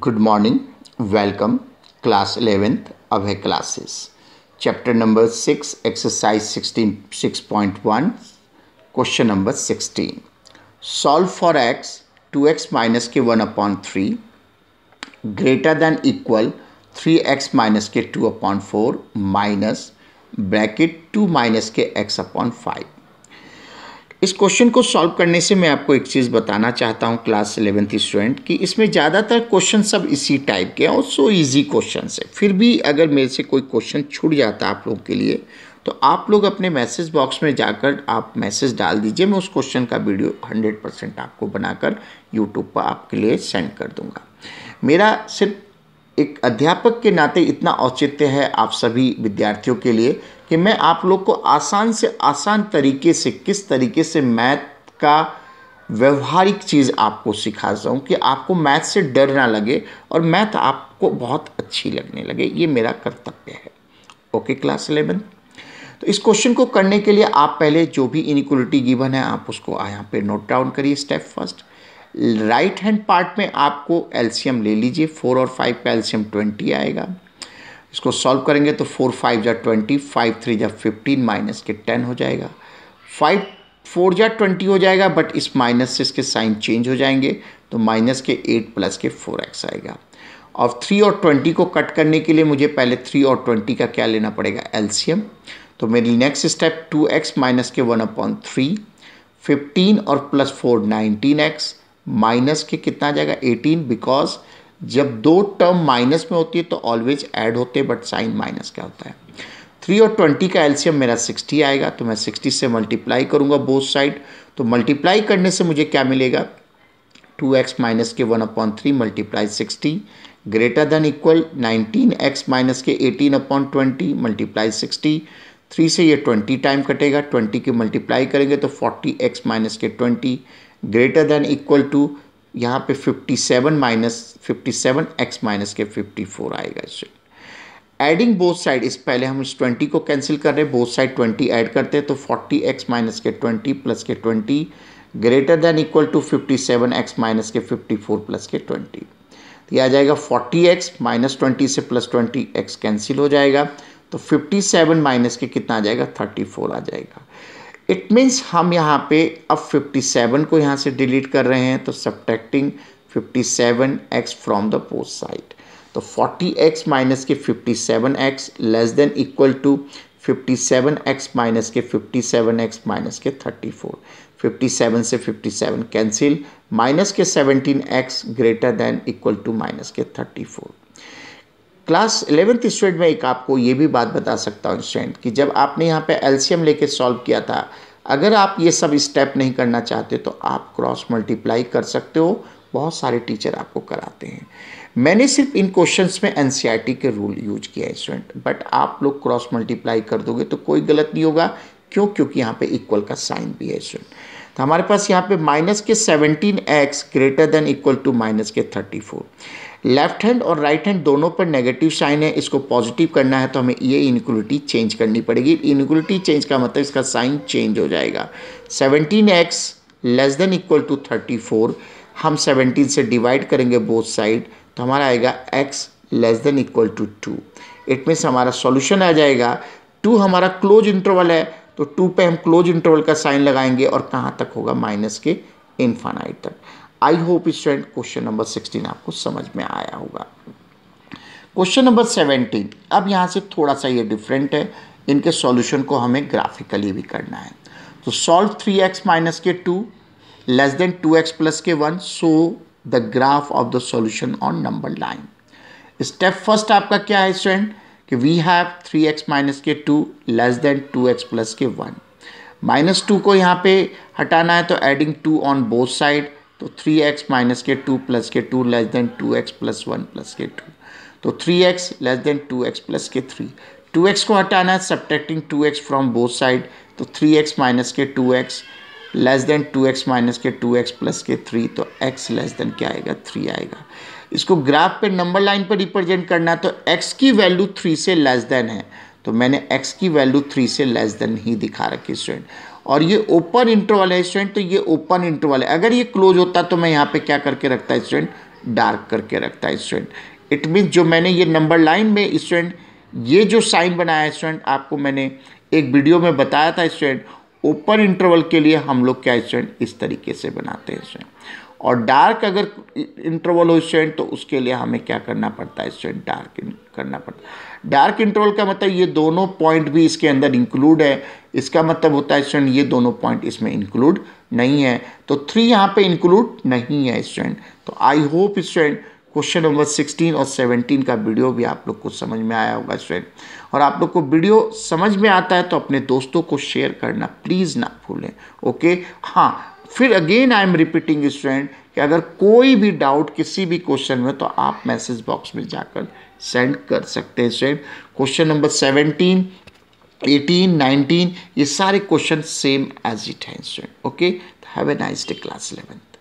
good morning welcome class eleventh Abhay classes chapter number six exercise sixteen six point one question number sixteen solve for x two x minus के one upon three greater than equal three x minus के two upon four minus bracket two minus के x upon five इस question को solve करने से मैं आपको एक चीज़ बताना चाहता हूँ क्लास इलेवेंथ स्टूडेंट कि इसमें ज़्यादातर क्वेश्चन सब इसी टाइप के हैं और सो ईजी क्वेश्चन है फिर भी अगर मेरे से कोई क्वेश्चन छूट जाता आप लोगों के लिए तो आप लोग अपने मैसेज बॉक्स में जाकर आप मैसेज डाल दीजिए मैं उस क्वेश्चन का वीडियो हंड्रेड परसेंट आपको बनाकर यूट्यूब पर आपके लिए सेंड कर दूँगा मेरा सिर्फ एक अध्यापक के नाते इतना औचित्य है आप सभी विद्यार्थियों के लिए कि मैं आप लोग को आसान से आसान तरीके से किस तरीके से मैथ का व्यवहारिक चीज़ आपको सिखा जाऊँ कि आपको मैथ से डर ना लगे और मैथ आपको बहुत अच्छी लगने लगे ये मेरा कर्तव्य है ओके क्लास इलेवन तो इस क्वेश्चन को करने के लिए आप पहले जो भी इनिक्वलिटी गिवन है आप उसको यहाँ पे नोट डाउन करिए step first right hand part में आपको एल्शियम ले लीजिए फोर और फाइव का एल्शियम ट्वेंटी आएगा इसको सॉल्व करेंगे तो फोर फाइव जा ट्वेंटी फाइव थ्री जा फिफ्टीन माइनस के टेन हो जाएगा फाइव फोर जा ट्वेंटी हो जाएगा बट इस माइनस से इसके साइन चेंज हो जाएंगे तो माइनस के एट प्लस के फोर एक्स आएगा और थ्री और ट्वेंटी को कट करने के लिए मुझे पहले थ्री और ट्वेंटी का क्या लेना पड़ेगा एल्शियम तो मेरी next step two x minus के वन अपॉन थ्री फिफ्टीन और plus four nineteen x minus के कितना आ जाएगा एटीन बिकॉज जब दो टर्म माइनस में होती है तो ऑलवेज ऐड होते हैं बट साइन माइनस क्या होता है थ्री और ट्वेंटी का एल्शियम मेरा सिक्सटी आएगा तो मैं सिक्सटी से मल्टीप्लाई करूंगा बोथ साइड तो मल्टीप्लाई करने से मुझे क्या मिलेगा टू एक्स माइनस के one upon three multiply sixty greater than equal nineteen x minus के eighteen upon twenty multiply sixty three से ये ट्वेंटी टाइम कटेगा ट्वेंटी की मल्टीप्लाई करेंगे तो फोर्टी एक्स माइनस के twenty greater than equal two यहाँ पे 57 minus fifty seven x minus के 54 आएगा इससे एडिंग बोथ साइड इस पहले हम इस 20 को कैंसिल कर रहे हैं बोथ साइड 20 ऐड करते हैं तो 40 एक्स माइनस के 20 प्लस के 20 greater than equal two 57 x minus के 54 प्लस के 20 तो यह आ जाएगा 40 एक्स माइनस ट्वेंटी से प्लस ट्वेंटी एक्स कैंसिल हो जाएगा तो 57 माइनस के कितना आ जाएगा 34 आ जाएगा इट मीन्स हम यहाँ पे अब 57 को यहाँ से डिलीट कर रहे हैं तो subtracting 57x seven x from the both side तो फोर्टी एक्स माइनस के fifty seven x less than equal two fifty seven x minus के फिफ्टी सेवन एक्स माइनस के थर्टी फोर फिफ्टी सेवन से fifty seven cancel minus के seventeen x greater than equal two minus के thirty four class eleventh student में एक आपको ये भी बात बता सकता हूँ स्टूडेंट कि जब आपने यहाँ पे एलसीएम लेके सॉल्व किया था अगर आप ये सब स्टेप नहीं करना चाहते तो आप क्रॉस मल्टीप्लाई कर सकते हो बहुत सारे टीचर आपको कराते हैं मैंने सिर्फ इन क्वेश्चंस में एन के रूल यूज किया है स्टूडेंट बट आप लोग क्रॉस मल्टीप्लाई कर दोगे तो कोई गलत नहीं होगा क्यों क्योंकि यहाँ पे इक्वल का साइन भी है स्टूडेंट तो हमारे पास यहाँ पे माइनस के seventeen x greater than equal two minus के थर्टी फोर लेफ्ट हैंड और राइट हैंड दोनों पर नेगेटिव साइन है इसको पॉजिटिव करना है तो हमें ये इनक्वलिटी चेंज करनी पड़ेगी इनक्वलिटी चेंज का मतलब इसका साइन चेंज हो जाएगा seventeen x less than equal two thirty four हम सेवनटीन से डिवाइड करेंगे बोथ साइड तो हमारा आएगा x less than equal two two it means हमारा सॉल्यूशन आ जाएगा टू हमारा क्लोज इंटरवल है तो टू पे हम क्लोज इंटरवल का साइन लगाएंगे और कहाँ तक होगा माइनस के इन्फानाइट तक I hope student question number sixteen आपको समझ में आया होगा क्वेश्चन नंबर सेवेंटीन अब यहाँ से थोड़ा सा ये डिफरेंट है इनके सॉल्यूशन को हमें ग्राफिकली भी करना है तो सॉल्व थ्री एक्स माइनस के two less than two x plus के one so the graph of the solution on number line step first आपका क्या है स्टूडेंट कि we have three x minus के two less than two x plus के one minus two को यहाँ पे हटाना है तो adding two on both side तो थ्री एक्स माइनस के टू प्लस के two less than two x plus one plus के टू तो three x less than two x plus के थ्री टू एक्स को हटाना है subtracting two x from both side तो थ्री एक्स माइनस के two x less than two x minus के two x plus के थ्री तो एक्स लेस देन क्या आएगा थ्री आएगा इसको ग्राफ पे नंबर लाइन पे रिप्रेजेंट करना तो एक्स की वैल्यू थ्री से लेस देन है तो मैंने एक्स की वैल्यू थ्री से लेस देन ही दिखा रखी स्टूडेंट और ये ओपन इंटरवल है स्टूडेंट तो ये ओपन इंटरवल है अगर ये क्लोज होता तो मैं यहाँ पे क्या करके रखता है स्टूडेंट डार्क करके रखता है स्टूडेंट इट मीन्स जो मैंने ये नंबर लाइन में स्टूडेंट ये जो साइन बनाया है स्टूडेंट आपको मैंने एक वीडियो में बताया था स्टूडेंट ओपन इंटरवल के लिए हम लोग क्या स्टूडेंट इस तरीके से बनाते हैं स्टूडेंट और डार्क अगर इंटरवल हो स्टूडेंट तो उसके लिए हमें क्या करना पड़ता है स्टूडेंट डार्क करना पड़ता है डार्क इंटरवल का मतलब ये दोनों पॉइंट भी इसके अंदर इंक्लूड है इसका मतलब होता है स्टूडेंट ये दोनों पॉइंट इसमें इंक्लूड नहीं है तो थ्री यहाँ पे इंक्लूड नहीं है स्टूडेंट तो I hope student question number sixteen और सेवनटीन का वीडियो भी आप लोग को समझ में आया होगा स्टूडेंट और आप लोग को वीडियो समझ में आता है तो अपने दोस्तों को शेयर करना प्लीज़ ना भूलें ओके हाँ फिर again I am repeating student कि अगर कोई भी डाउट किसी भी क्वेश्चन में तो आप मैसेज बॉक्स में जाकर सेंड कर सकते हैं student question number seventeen eighteen nineteen ये सारे क्वेश्चन सेम एज इट हैं student okay have a nice day class eleven